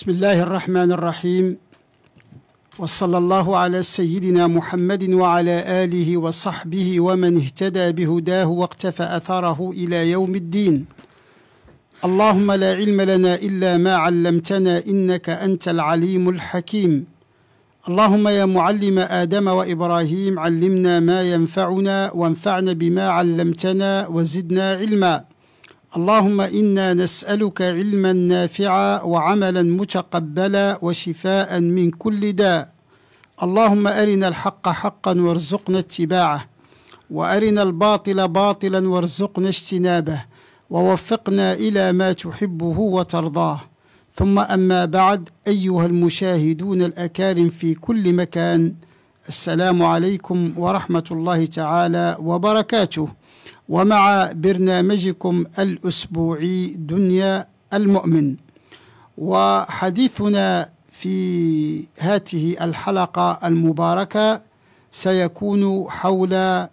بسم الله الرحمن الرحيم وصلى الله على سيدنا محمد وعلى آله وصحبه ومن اهتدى بهداه واقتفى أثره إلى يوم الدين اللهم لا علم لنا إلا ما علمتنا إنك أنت العليم الحكيم اللهم يا معلم آدم وإبراهيم علمنا ما ينفعنا وانفعنا بما علمتنا وزدنا علما اللهم انا نسالك علما نافعا وعملا متقبلا وشفاء من كل داء اللهم ارنا الحق حقا وارزقنا اتباعه وارنا الباطل باطلا وارزقنا اجتنابه ووفقنا الى ما تحبه وترضاه ثم اما بعد ايها المشاهدون الاكارم في كل مكان السلام عليكم ورحمه الله تعالى وبركاته ومع برنامجكم الأسبوعي دنيا المؤمن وحديثنا في هذه الحلقة المباركة سيكون حول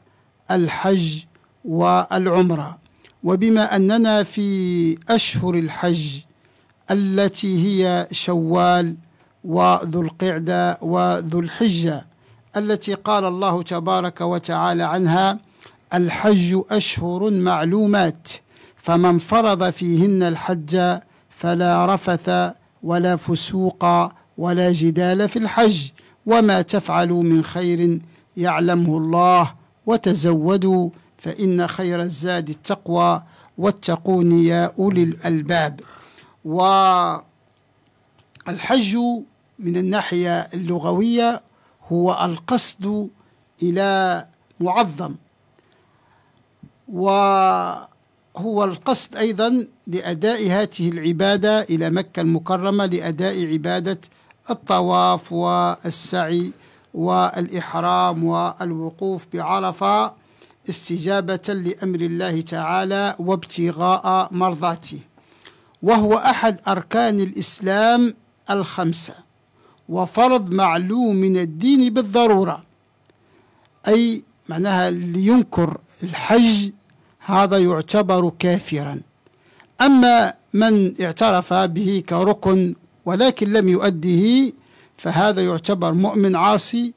الحج والعمرة وبما أننا في أشهر الحج التي هي شوال وذو القعدة وذو الحجة التي قال الله تبارك وتعالى عنها الحج أشهر معلومات فمن فرض فيهن الحج فلا رفث ولا فسوق ولا جدال في الحج وما تفعلوا من خير يعلمه الله وتزودوا فإن خير الزاد التقوى واتقون يا أولي الألباب والحج من الناحية اللغوية هو القصد إلى معظم وهو القصد أيضا لأداء هذه العبادة إلى مكة المكرمة لأداء عبادة الطواف والسعي والإحرام والوقوف بعرفة استجابة لأمر الله تعالى وابتغاء مرضاته وهو أحد أركان الإسلام الخمسة وفرض معلوم من الدين بالضرورة أي معناها اللي ينكر الحج هذا يعتبر كافرا أما من اعترف به كركن ولكن لم يؤده فهذا يعتبر مؤمن عاصي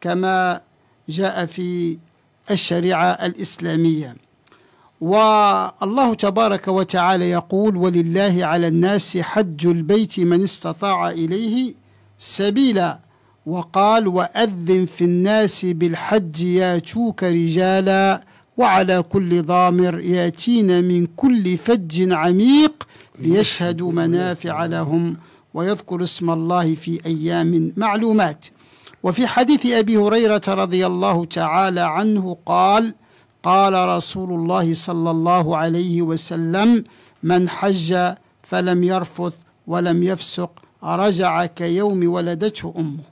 كما جاء في الشريعة الإسلامية والله تبارك وتعالى يقول ولله على الناس حج البيت من استطاع إليه سبيلا وقال وأذن في الناس بالحج ياتوك رجالا وعلى كل ضامر ياتين من كل فج عميق ليشهدوا منافع لهم ويذكر اسم الله في ايام معلومات وفي حديث ابي هريره رضي الله تعالى عنه قال قال رسول الله صلى الله عليه وسلم من حج فلم يرفث ولم يفسق رجع كيوم ولدته امه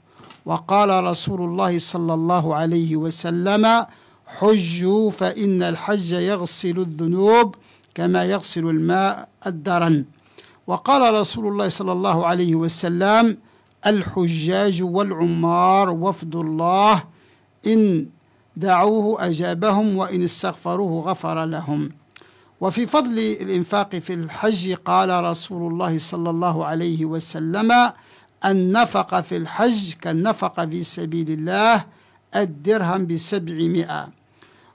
وقال رسول الله صلى الله عليه وسلم حجوا فإن الحج يغسل الذنوب كما يغسل الماء الدرن وقال رسول الله صلى الله عليه وسلم الحجاج والعمار وفد الله إن دعوه أجابهم وإن استغفروه غفر لهم وفي فضل الإنفاق في الحج قال رسول الله صلى الله عليه وسلم النفق في الحج كالنفق في سبيل الله الدرهم بسبعمائة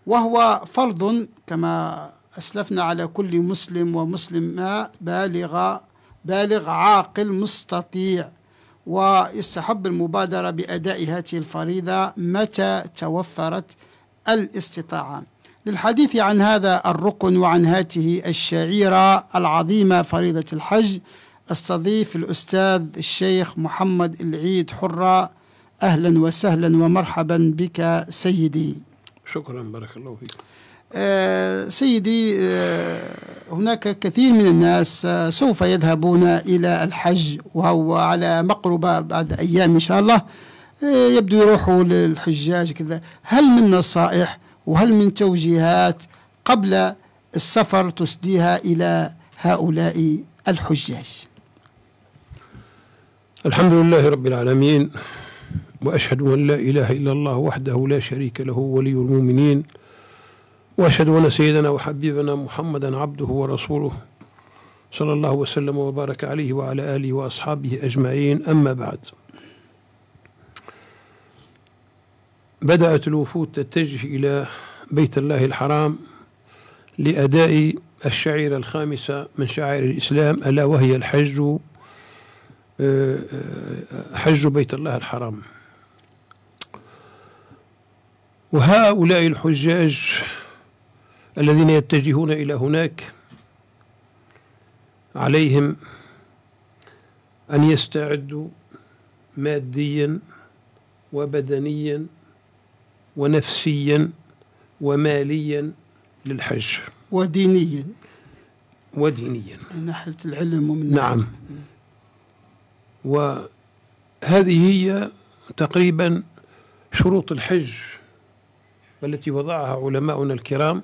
وهو فرض كما أسلفنا على كل مسلم ومسلمة بالغة بالغ عاقل مستطيع ويستحب المبادرة بأداء هذه الفريضة متى توفرت الاستطاعة للحديث عن هذا الركن وعن هذه الشعيرة العظيمة فريضة الحج استضيف الأستاذ الشيخ محمد العيد حرة أهلا وسهلا ومرحبا بك سيدي شكرا بارك الله فيك آه سيدي آه هناك كثير من الناس آه سوف يذهبون إلى الحج وهو على مقربة بعد أيام إن شاء الله آه، يبدو يروحوا للحجاج كذا هل من نصائح وهل من توجيهات قبل السفر تسديها إلى هؤلاء الحجاج الحمد لله رب العالمين واشهد ان لا اله الا الله وحده لا شريك له ولي المؤمنين واشهد ان سيدنا وحبيبنا محمدا عبده ورسوله صلى الله وسلم وبارك عليه وعلى اله واصحابه اجمعين اما بعد بدات الوفود تتجه الى بيت الله الحرام لاداء الشعيره الخامسه من شعائر الاسلام الا وهي الحج آه، آه، حج بيت الله الحرام وهؤلاء الحجاج الذين يتجهون إلى هناك عليهم أن يستعدوا ماديا وبدنيا ونفسيا وماليا للحج ودينيا ودينيا من ناحية العلم ومن ناحية نعم وهذه هي تقريبا شروط الحج التي وضعها علماؤنا الكرام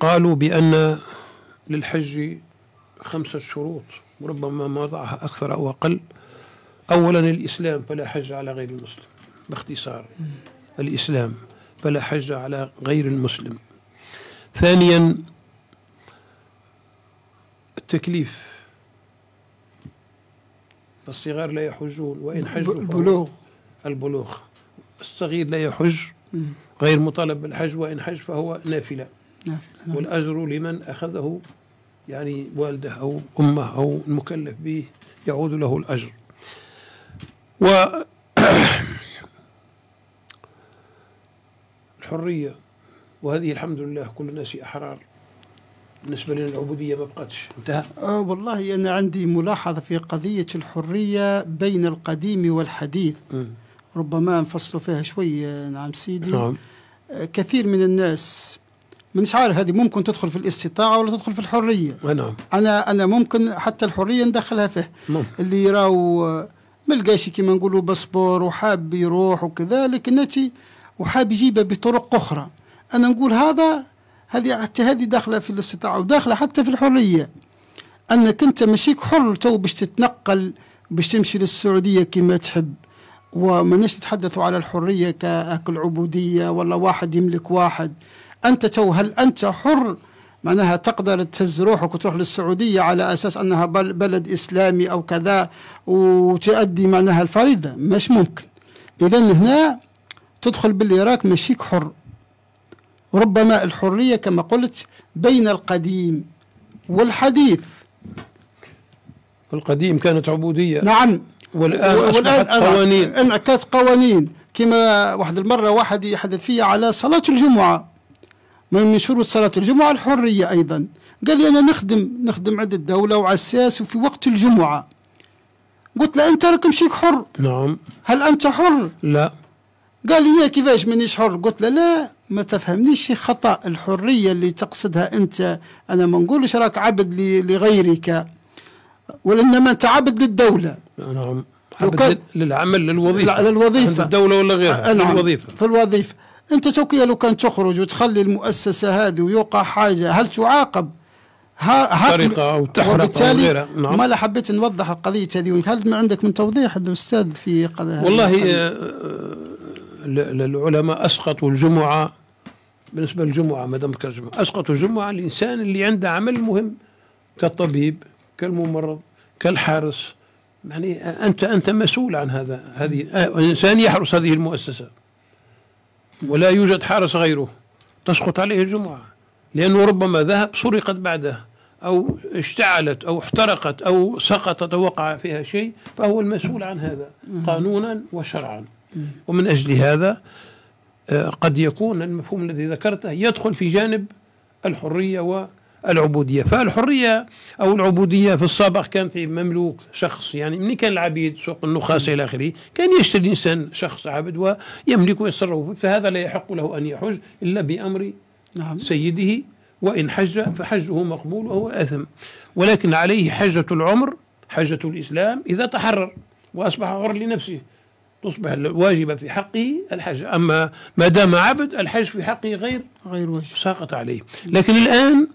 قالوا بأن للحج خمسة شروط وربما ما وضعها أكثر أو أقل أولا الإسلام فلا حج على غير المسلم باختصار الإسلام فلا حج على غير المسلم ثانيا التكليف الصغار لا يحجون وإن حجوا البلوغ البلوغ الصغير لا يحج غير مطالب بالحج وإن حج فهو نافلة نافلة نعم. والأجر لمن أخذه يعني والده أو أمه أو المكلف به يعود له الأجر و الحرية وهذه الحمد لله كل الناس أحرار بالنسبة لنا العبودية ما بقتش انتهى آه، والله أنا عندي ملاحظة في قضية الحرية بين القديم والحديث م. ربما نفصلوا فيها شوية آه، نعم سيدي نعم. آه، كثير من الناس مانيش عارف هذه ممكن تدخل في الاستطاعة ولا تدخل في الحرية نعم. أنا أنا ممكن حتى الحرية ندخلها فيه نعم. اللي راو آه، ما لقاش كيما نقولوا باسبور وحاب يروح وكذا لكن نتي وحاب يجيبها بطرق أخرى أنا نقول هذا هذه حتى هذه داخلة في الاستطاعة وداخلة حتى في الحرية أنك أنت ماشيك حر تو باش تتنقل باش تمشي للسعودية كما تحب ومانيش نتحدثوا على الحريه كاكل عبوديه ولا واحد يملك واحد انت تو هل انت حر معناها تقدر تهز روحك وتروح للسعودية على أساس أنها بلد إسلامي أو كذا وتؤدي معناها الفريضة مش ممكن إذا هنا تدخل باللي راك ماشيك حر ربما الحرية كما قلت بين القديم والحديث القديم كانت عبودية نعم والان, والآن قوانين انعكاس قوانين كما واحد المره واحد يحدث فيا على صلاه الجمعه من شروط صلاه الجمعه الحريه ايضا قال لي انا نخدم نخدم عند الدوله وعساس وفي وقت الجمعه قلت له انت راك مشيك حر نعم هل انت حر لا قال لي كيفاش مانيش حر قلت له لا ما تفهمنيش خطا الحريه اللي تقصدها انت انا ما نقولش راك عبد لغيرك وانما انت عبد للدوله نعم وكان للعمل للوظيفه لا للوظيفه في الدوله ولا غيرها آه، نعم للوظيفه في الوظيفه انت توكيه لو كان تخرج وتخلي المؤسسه هذه ويوقع حاجه هل تعاقب ها طريقه او تحرق وبالتالي أو غيرها نعم. ما لا حبيت نوضح القضيه هذه هل ما عندك من توضيح الاستاذ في قضيه والله آه، العلماء اسقطوا الجمعه بالنسبه للجمعه ما دام ذكرت الجمعه اسقطوا الجمعه الانسان اللي عنده عمل مهم كالطبيب كالممرض كالحارس يعني أنت أنت مسؤول عن هذا هذه الإنسان آه، يحرس هذه المؤسسة ولا يوجد حارس غيره تسقط عليه الجمعة لأنه ربما ذهب سرقت بعده أو اشتعلت أو احترقت أو سقطت وقع فيها شيء فهو المسؤول عن هذا قانونا وشرعا ومن أجل هذا آه، قد يكون المفهوم الذي ذكرته يدخل في جانب الحرية العبودية فالحرية أو العبودية في السابق كانت مملوك شخص يعني من كان العبيد سوق النخاس إلى آخره كان يشتري الإنسان شخص عبد ويملك ويصرف فهذا لا يحق له أن يحج إلا بأمر نعم. سيده وإن حج فحجه مقبول وهو آثم ولكن عليه حجة العمر حجة الإسلام إذا تحرر وأصبح حر لنفسه تصبح الواجبة في حقه الحج أما ما دام عبد الحج في حقه غير غير واجب ساقط عليه لكن الآن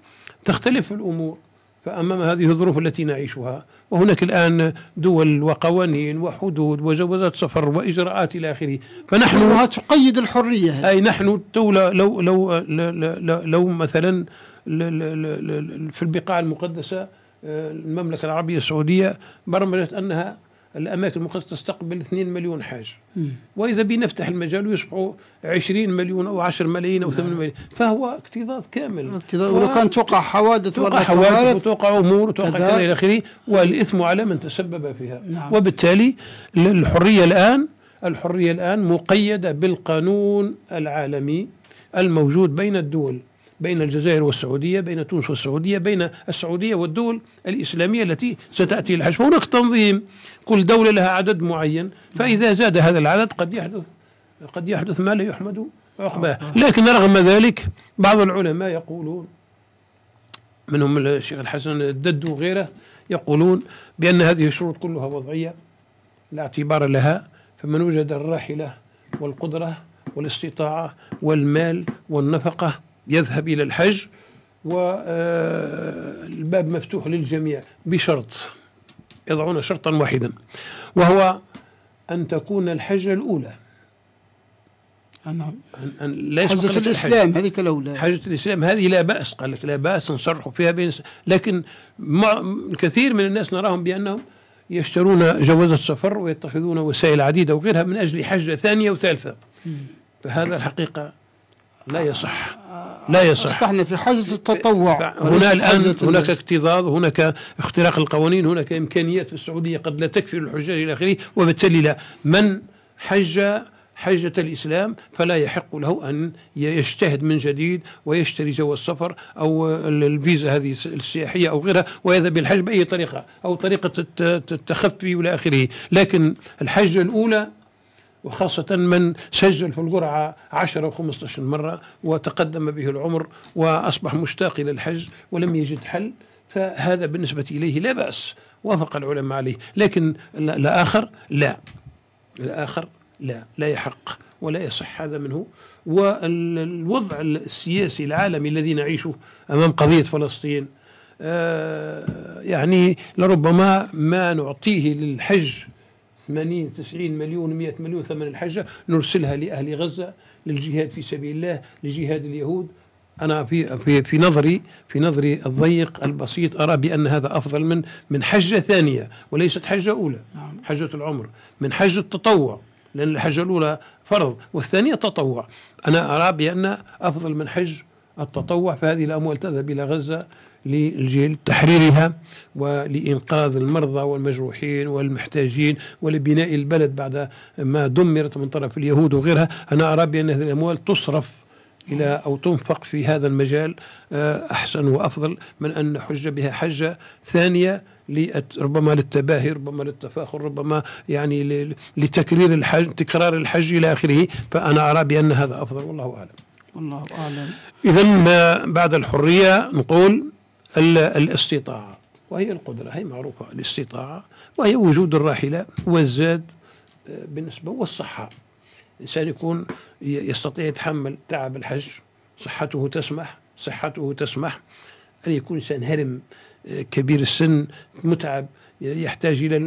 تختلف الامور فامام هذه الظروف التي نعيشها وهناك الان دول وقوانين وحدود وجوازات سفر واجراءات الى اخره فنحن تقيد الحريه اي نحن دوله لو لو لو, لو مثلا في البقاع المقدسه آه، المملكه العربيه السعوديه برمجت انها الاماكن المقدسه تستقبل 2 مليون حاج واذا بنفتح المجال ويصبحوا 20 مليون او 10 ملايين او 8 نعم. ملايين فهو اكتظاظ كامل اكتظاظ ولو كان توقع حوادث توقع حوادث وتوقع امور وتوقع كذا الى اخره والاثم على من تسبب فيها نعم. وبالتالي الحريه الان الحريه الان مقيده بالقانون العالمي الموجود بين الدول بين الجزائر والسعودية بين تونس والسعودية بين السعودية والدول الإسلامية التي ستأتي الحج هناك تنظيم كل دولة لها عدد معين فإذا زاد هذا العدد قد يحدث قد يحدث ما لا يحمد عقباه آه. لكن رغم ذلك بعض العلماء يقولون منهم الشيخ الحسن الدد وغيره يقولون بأن هذه الشروط كلها وضعية لا اعتبار لها فمن وجد الراحلة والقدرة والاستطاعة والمال والنفقة يذهب إلى الحج والباب آه، مفتوح للجميع بشرط يضعون شرطا واحدا وهو أن تكون الحجة الأولى نعم حجة الإسلام هذيك الأولى حجة الإسلام هذه لا بأس قال لك لا بأس نصرحوا فيها بين لكن كثير من الناس نراهم بأنهم يشترون جواز السفر ويتخذون وسائل عديدة وغيرها من أجل حجة ثانية وثالثة فهذا الحقيقة لا يصح آه، لا يصح أصبحنا في حاجة التطوع هنا الآن هناك اكتظاظ هناك اختراق القوانين هناك إمكانيات في السعودية قد لا تكفي الحجاج إلى آخره وبالتالي لا من حج حجة الإسلام فلا يحق له أن يجتهد من جديد ويشتري جو السفر أو الفيزا هذه السياحية أو غيرها ويذهب بالحج بأي طريقة أو طريقة التخفي وإلى آخره لكن الحجة الأولى وخاصة من سجل في القرعة 10 و15 مرة وتقدم به العمر وأصبح مشتاق إلى الحج ولم يجد حل فهذا بالنسبة إليه لا بأس وافق العلماء عليه لكن الآخر لا الآخر لا لا يحق ولا يصح هذا منه والوضع السياسي العالمي الذي نعيشه أمام قضية فلسطين آه، يعني لربما ما نعطيه للحج 80 90 مليون 100 مليون ثمن الحجه نرسلها لاهل غزه للجهاد في سبيل الله لجهاد اليهود انا في في في نظري في نظري الضيق البسيط ارى بان هذا افضل من من حجه ثانيه وليست حجه اولى نعم. حجه العمر من حجه التطوع لان الحجه الاولى فرض والثانيه تطوع انا ارى بان افضل من حج التطوع فهذه الاموال تذهب الى غزه للجيل تحريرها ولإنقاذ المرضى والمجروحين والمحتاجين ولبناء البلد بعد ما دمرت من طرف اليهود وغيرها أنا أرى بأن هذه الأموال تصرف إلى أو تنفق في هذا المجال آه، أحسن وأفضل من أن نحج بها حجة ثانية ربما للتباهي ربما للتفاخر ربما يعني لتكرير الحج تكرار الحج إلى آخره فأنا أرى بأن هذا أفضل والله أعلم والله أعلم إذا بعد الحرية نقول الاستطاعة وهي القدرة هي معروفة الاستطاعة وهي وجود الراحلة والزاد آه، بالنسبة والصحة الإنسان يكون يستطيع يتحمل تعب الحج صحته تسمح صحته تسمح أن يكون إنسان هرم آه، كبير السن متعب يحتاج إلى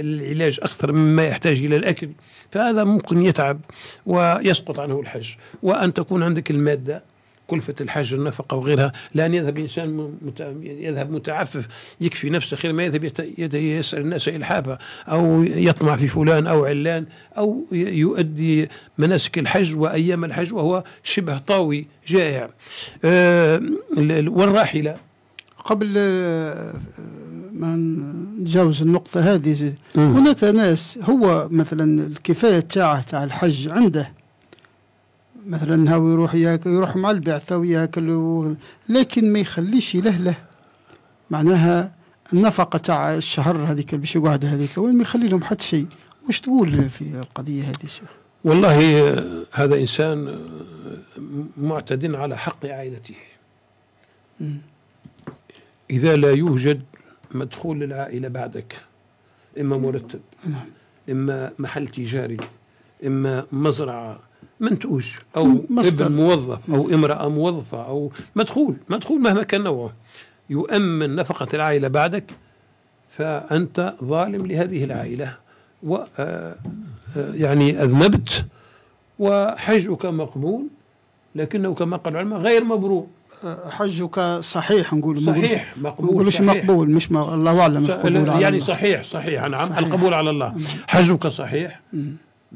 العلاج أكثر مما يحتاج إلى الأكل فهذا ممكن يتعب ويسقط عنه الحج وأن تكون عندك المادة كلفة الحج والنفقة وغيرها لأن يذهب إنسان مت... يذهب متعفف يكفي نفسه خير ما يذهب يت... يسأل الناس إلحافه أو يطمع في فلان أو علان أو يؤدي مناسك الحج وأيام الحج وهو شبه طاوي جائع أه... والراحلة قبل آه، ما نتجاوز النقطة هذه هناك ناس هو مثلا الكفاية تاعه تاع الحج عنده مثلا هاو يروح ياكل يروح مع البعثة وياكل و... لكن ما يخليش له له معناها النفقة تاع الشهر هذيك باش يقعد هذيك وين ما يخلي لهم حتى شيء واش تقول في القضية هذه شيخ والله آه، هذا إنسان آه، معتد على حق عائلته إذا لا يوجد مدخول للعائلة بعدك إما مرتب نعم. إما محل تجاري إما مزرعة منتوج أو مصدر. ابن موظف أو امرأة موظفة أو مدخول مدخول مهما كان نوعه يؤمن نفقة العائلة بعدك فأنت ظالم لهذه العائلة و آه، آه، يعني أذنبت وحجك مقبول لكنه كما قال العلماء غير مبرور آه، حجك صحيح نقول صحيح مقبول نقولش مقبول مش الله اعلم يعني صحيح صحيح نعم صحيح. القبول على الله نعم. حجك صحيح م.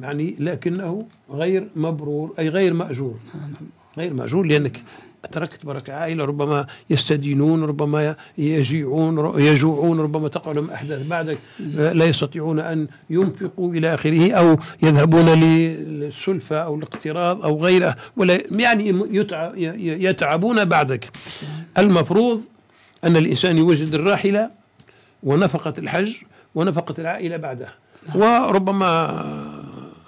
يعني لكنه غير مبرور أي غير مأجور غير مأجور لأنك تركت بركة عائلة ربما يستدينون ربما يجيعون يجوعون ربما تقع لهم أحداث بعدك آه، لا يستطيعون أن ينفقوا إلى آخره أو يذهبون للسلفة أو الاقتراض أو غيره ولا يعني يتعبون بعدك المفروض أن الإنسان يوجد الراحلة ونفقة الحج ونفقة العائلة بعدها نعم. وربما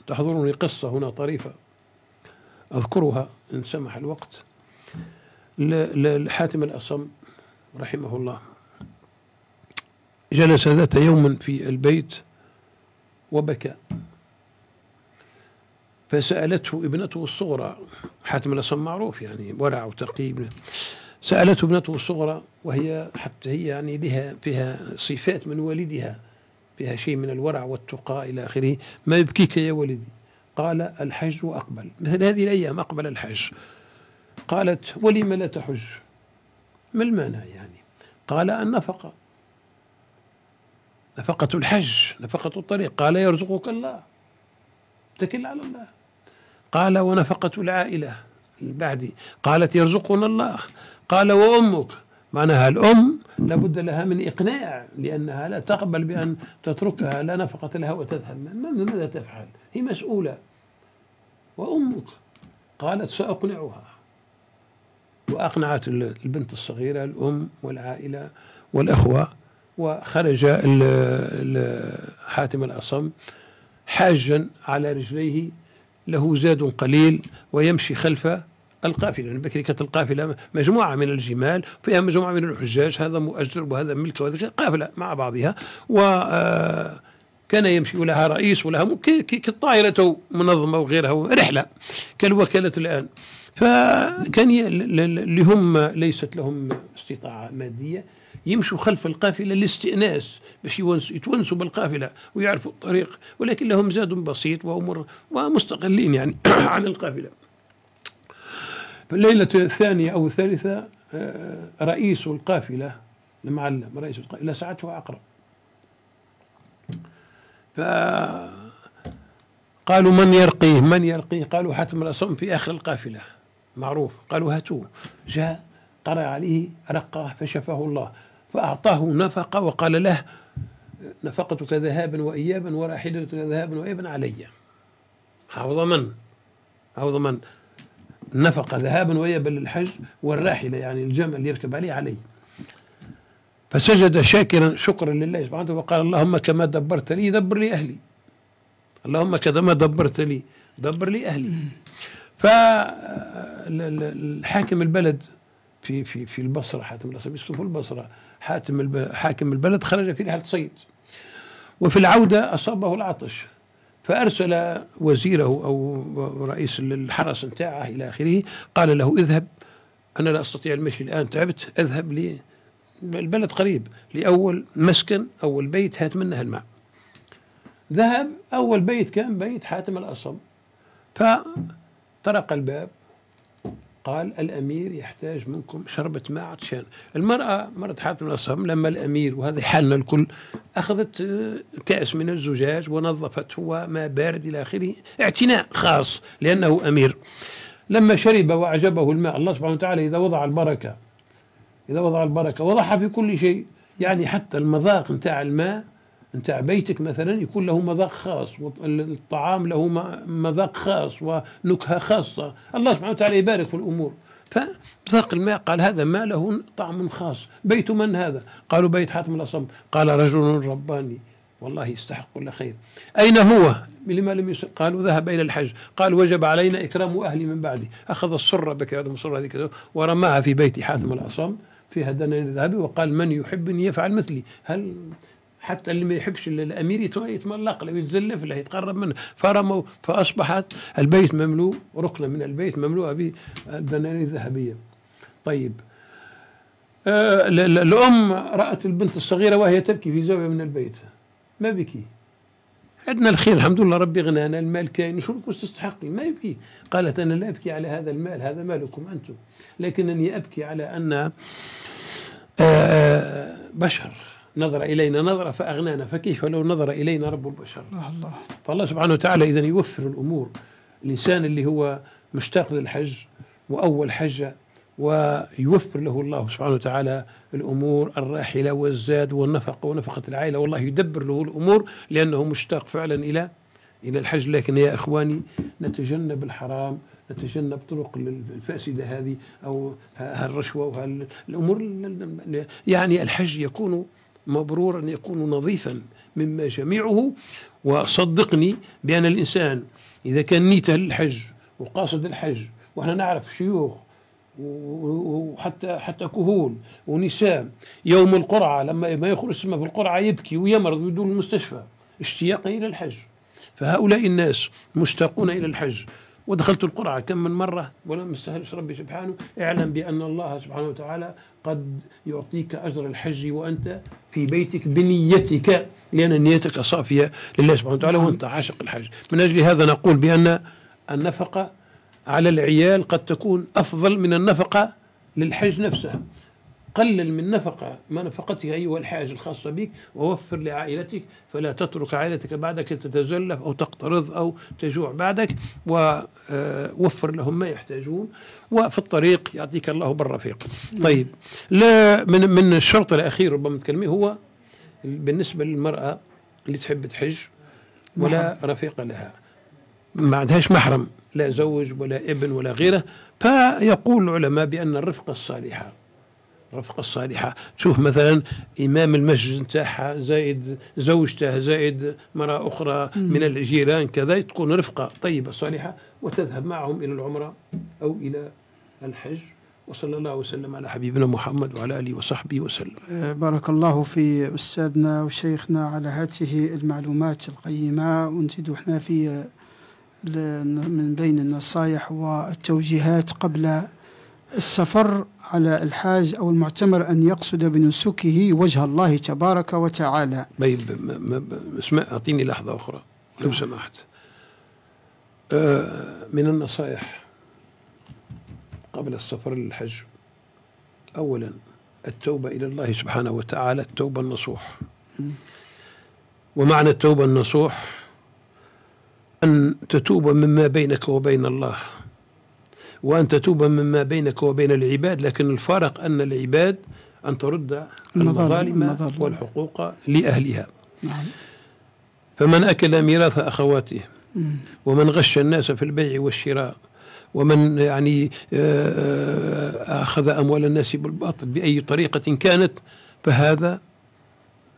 تحضرني قصة هنا طريفة أذكرها إن سمح الوقت لحاتم الأصم رحمه الله جلس ذات يوم في البيت وبكى فسألته ابنته الصغرى حاتم الأصم معروف يعني ورع وتقي سألته ابنته الصغرى وهي حتى هي يعني لها فيها صفات من والدها فيها شيء من الورع والتقى إلى آخره ما يبكيك يا ولدي قال الحج أقبل مثل هذه الأيام أقبل الحج قالت ولم لا تحج ما المانع يعني قال النفقة نفقة الحج نفقة الطريق قال يرزقك الله اتكل على الله قال ونفقة العائلة بعدي قالت يرزقنا الله قال وأمك معناها الأم لابد لها من إقناع لأنها لا تقبل بأن تتركها لا نفقة لها وتذهب ماذا تفعل هي مسؤولة وأمك قالت سأقنعها وأقنعت البنت الصغيرة الأم والعائلة والأخوة وخرج حاتم الأصم حاجا على رجليه له زاد قليل ويمشي خلف القافلة من بكري كانت القافلة مجموعة من الجمال فيها مجموعة من الحجاج هذا مؤجر وهذا ملك وهذا قافلة مع بعضها و آه، كان يمشي لها رئيس ولها كالطائرة تو منظمة وغيرها رحلة كالوكالة الآن فكان اللي هم ليست لهم استطاعة مادية يمشوا خلف القافلة للاستئناس باش يتونسوا بالقافلة ويعرفوا الطريق ولكن لهم زاد بسيط وأمور ومستقلين يعني عن القافلة في الليلة الثانية أو الثالثة آه، رئيس القافلة المعلم رئيس القافلة لسعته عقرب فقالوا من يرقيه من يرقيه قالوا حتم الأصم في آخر القافلة معروف قالوا هاتوه جاء قرأ عليه رقاه فشفاه الله فأعطاه نفقة وقال له نفقتك ذهابا وإيابا وراحلتك ذهابا وإيابا علي حافظ من حافظ من نفقة ذهابا وإيابا للحج والراحلة يعني الجمل اللي يركب عليه علي فسجد شاكرا شكرا لله سبحانه وقال اللهم كما دبرت لي دبر لي أهلي اللهم كما دبرت لي دبر لي أهلي فالحاكم البلد في في في البصره حاتم الاسلم يسكن في البصره حاتم حاكم البلد خرج في رحله صيد وفي العوده اصابه العطش فأرسل وزيره أو رئيس الحرس نتاعه إلى آخره قال له اذهب أنا لا أستطيع المشي الآن تعبت اذهب لي البلد قريب لأول مسكن أول بيت هات منه الماء ذهب أول بيت كان بيت حاتم الأصم فطرق الباب قال الأمير يحتاج منكم شربة ماء عطشان المرأة مرة حاتم الأصم لما الأمير وهذه حالنا الكل أخذت آه، كأس من الزجاج ونظفته وما بارد إلى آخره اعتناء خاص لأنه أمير لما شرب وأعجبه الماء الله سبحانه وتعالى إذا وضع البركة إذا وضع البركة وضعها في كل شيء يعني حتى المذاق نتاع الماء نتاع بيتك مثلا يكون له مذاق خاص والطعام له مذاق خاص ونكهه خاصه الله سبحانه وتعالى يبارك في الامور فساق الماء قال هذا ما له طعم خاص بيت من هذا قالوا بيت حاتم الأصم قال رجل رباني والله يستحق كل خير أين هو لما لم يسر قالوا ذهب إلى الحج قال وجب علينا إكرام أهلي من بعده أخذ السرة بك السرة هذيك ورماها في بيت حاتم الأصم فيها دنانير ذهبي وقال من يحبني يفعل مثلي هل حتى اللي ما يحبش الامير يتملق له يتزلف له يتقرب منه فرموا فاصبحت البيت مملوء ركنه من البيت مملوءه بالدنانير الذهبيه طيب آه الام رات البنت الصغيره وهي تبكي في زاويه من البيت ما بكي عندنا الخير الحمد لله ربي غنانا المال كاين شو تستحقي ما يبكي قالت انا لا ابكي على هذا المال هذا مالكم انتم لكنني ابكي على ان آه، آه، بشر نظر إلينا نظرة فأغنانا فكيف لو نظر إلينا رب البشر الله الله فالله سبحانه وتعالى إذا يوفر الأمور الإنسان اللي هو مشتاق للحج وأول حجة ويوفر له الله سبحانه وتعالى الأمور الراحلة والزاد والنفقة ونفقة العائلة والله يدبر له الأمور لأنه مشتاق فعلا إلى إلى الحج لكن يا إخواني نتجنب الحرام نتجنب طرق الفاسدة هذه أو هالرشوة وهالأمور يعني الحج يكون مبرورا يكون نظيفا مما جميعه وصدقني بأن الإنسان إذا كان نيته للحج وقاصد الحج وإحنا نعرف شيوخ وحتى حتى كهول ونساء يوم القرعة لما ما يخرج اسمه في القرعة يبكي ويمرض ويدور المستشفى اشتياقا إلى الحج فهؤلاء الناس مشتاقون إلى الحج ودخلت القرعة كم من مرة ولم يستهلش ربي سبحانه اعلم بأن الله سبحانه وتعالى قد يعطيك أجر الحج وأنت في بيتك بنيتك لأن نيتك صافية لله سبحانه وتعالى نعم. وأنت عاشق الحج من أجل هذا نقول بأن النفقة على العيال قد تكون أفضل من النفقة للحج نفسه قلل من نفقة ما نفقتها أيها الحاج الخاصة بك ووفر لعائلتك فلا تترك عائلتك بعدك تتزلف أو تقترض أو تجوع بعدك ووفر لهم ما يحتاجون وفي الطريق يعطيك الله بالرفيق نعم. طيب لا من, من الشرط الأخير ربما تكلمي هو بالنسبة للمرأة اللي تحب تحج ولا نعم. رفيق لها ما عندهاش محرم لا زوج ولا ابن ولا غيره فيقول العلماء بأن الرفقة الصالحة الرفقة الصالحة تشوف مثلا إمام المسجد نتاعها زائد زوجته زائد مرأة أخرى من الجيران كذا تكون رفقة طيبة صالحة وتذهب معهم إلى العمرة أو إلى الحج وصلى الله وسلم على حبيبنا محمد وعلى اله وصحبه وسلم. آه، بارك الله في استاذنا وشيخنا على هاته المعلومات القيمه ونزيد احنا في من بين النصائح والتوجيهات قبل السفر على الحاج أو المعتمر أن يقصد بنسكه وجه الله تبارك وتعالى طيب اسمع أعطيني لحظة أخرى لو نعم. سمحت آه، من النصائح قبل السفر للحج أولا التوبة إلى الله سبحانه وتعالى التوبة النصوح ومعنى التوبة النصوح أن تتوب مما بينك وبين الله وأن تتوب مما بينك وبين العباد لكن الفرق أن العباد أن ترد المظالم, المظالم والحقوق لأهلها نعم. فمن أكل ميراث أخواته ومن غش الناس في البيع والشراء ومن يعني آه، آه، أخذ أموال الناس بالباطل بأي طريقة كانت فهذا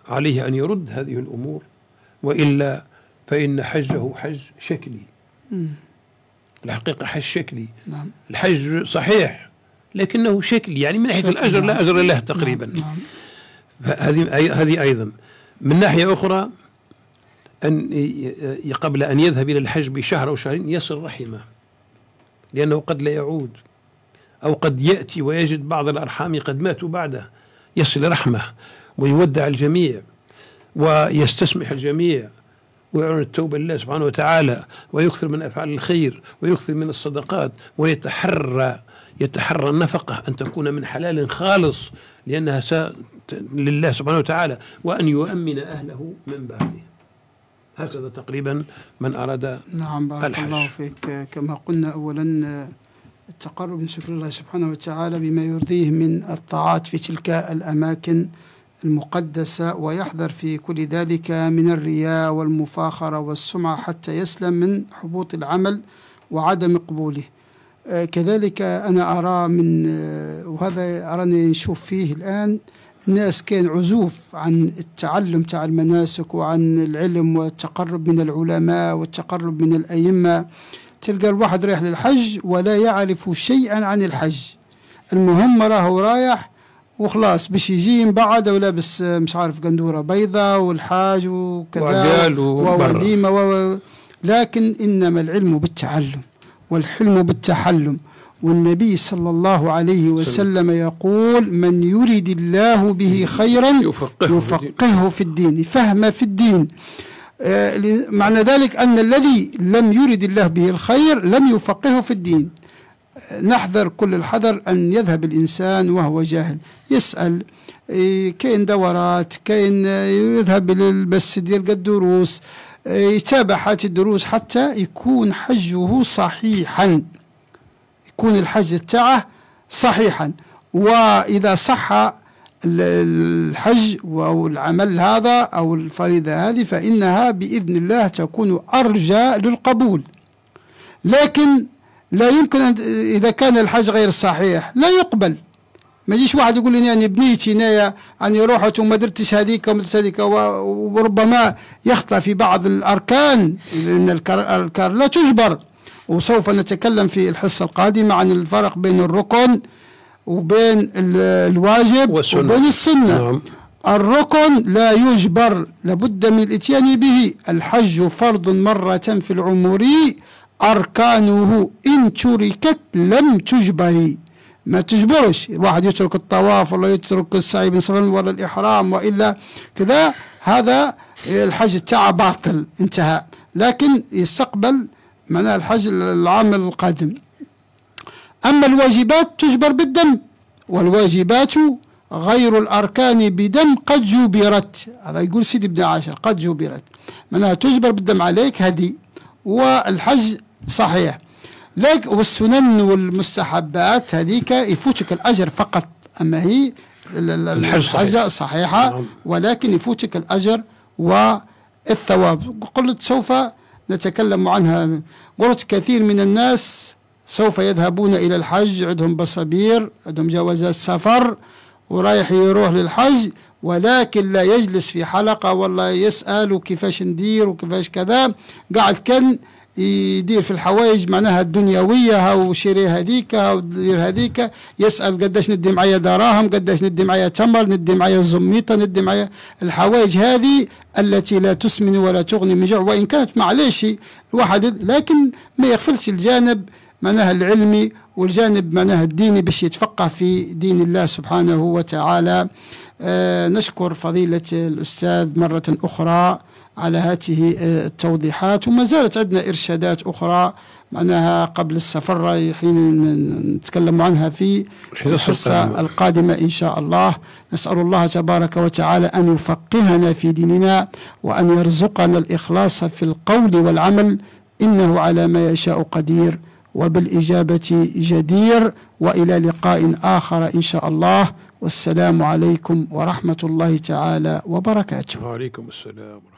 عليه أن يرد هذه الأمور وإلا فإن حجه حج شكلي الحقيقة حج شكلي نعم. الحج صحيح لكنه شكلي يعني من ناحية الأجر نعم. لا أجر له تقريبا نعم. نعم. هذه هذه أيضا من ناحية أخرى أن قبل أن يذهب إلى الحج بشهر أو شهرين يصل رحمه لأنه قد لا يعود أو قد يأتي ويجد بعض الأرحام قد ماتوا بعده يصل رحمه ويودع الجميع ويستسمح الجميع ويعلن التوبة لله سبحانه وتعالى ويكثر من أفعال الخير ويكثر من الصدقات ويتحرى يتحرى النفقة أن تكون من حلال خالص لأنها لله سبحانه وتعالى وأن يؤمن أهله من بعده هكذا تقريبا من أراد نعم بارك الحج. الله فيك كما قلنا أولا التقرب من شكر الله سبحانه وتعالى بما يرضيه من الطاعات في تلك الأماكن المقدسة ويحذر في كل ذلك من الرياء والمفاخرة والسمعة حتى يسلم من حبوط العمل وعدم قبوله آه، كذلك أنا أرى من آه، وهذا أراني نشوف فيه الآن الناس كان عزوف عن التعلم تاع المناسك وعن العلم والتقرب من العلماء والتقرب من الأئمة تلقى الواحد رايح للحج ولا يعرف شيئا عن الحج المهم راهو رايح وخلاص باش يجي من بعد ولابس آه، مش عارف قندوره بيضاء والحاج وكذا ووليمه و... لكن انما العلم بالتعلم والحلم بالتحلم والنبي صلى الله عليه وسلم يقول من يريد الله به خيرا يفقهه, يفقهه في الدين فهم في الدين آه، معنى ذلك أن الذي لم يرد الله به الخير لم يفقهه في الدين نحذر كل الحذر أن يذهب الإنسان وهو جاهل يسأل إيه، كاين دورات كاين يذهب بس يلقى الدروس إيه، يتابع هات الدروس حتى يكون حجه صحيحا يكون الحج تاعه صحيحا وإذا صح الحج أو العمل هذا أو الفريضة هذه فإنها بإذن الله تكون أرجى للقبول لكن لا يمكن أن إذا كان الحج غير صحيح لا يقبل ما يجيش واحد يقول لي أنا يعني هنايا أني رحت وما درتش هذيك وما درتش هذيك وربما يخطأ في بعض الأركان لأن الأركان لا تجبر وسوف نتكلم في الحصة القادمة عن الفرق بين الركن وبين الواجب والسنة. وبين السنة نعم. الركن لا يجبر لابد من الاتيان به الحج فرض مرة في العمر أركانه إن تركت لم تجبري ما تجبرش واحد يترك الطواف ولا يترك السعي من صفن ولا الإحرام وإلا كذا هذا الحج تاع باطل انتهى لكن يستقبل معناها الحج العام القادم أما الواجبات تجبر بالدم والواجبات غير الأركان بدم قد جبرت هذا يقول سيدي ابن عاشر قد جبرت معناها تجبر بالدم عليك هدي والحج صحيح لكن والسنن والمستحبات هذيك يفوتك الأجر فقط أما هي الحج الحجة صحيحة نعم. ولكن يفوتك الأجر والثواب قلت سوف نتكلم عنها قلت كثير من الناس سوف يذهبون إلى الحج عندهم بصبير عندهم جوازات سفر ورايح يروح للحج ولكن لا يجلس في حلقة والله يسأل وكيفاش ندير وكيفاش كذا قاعد كان يدير في الحوايج معناها الدنيوية ها شري هذيك ودير دير هذيك يسأل قداش ندي معايا دراهم قداش ندي معايا تمر ندي معايا زميطة ندي معايا الحوايج هذه التي لا تسمن ولا تغني من جوع وإن كانت معليش الواحد لكن ما يغفلش الجانب معناها العلمي والجانب معناها الديني باش يتفقه في دين الله سبحانه وتعالى آه، نشكر فضيلة الأستاذ مرة أخرى على هذه آه، التوضيحات وما زالت عندنا إرشادات أخرى معناها قبل السفر حين نتكلم عنها في الحصة القادمة إن شاء الله نسأل الله تبارك وتعالى أن يفقهنا في ديننا وأن يرزقنا الإخلاص في القول والعمل إنه على ما يشاء قدير وبالإجابة جدير وإلى لقاء آخر إن شاء الله والسلام عليكم ورحمة الله تعالى وبركاته وعليكم السلام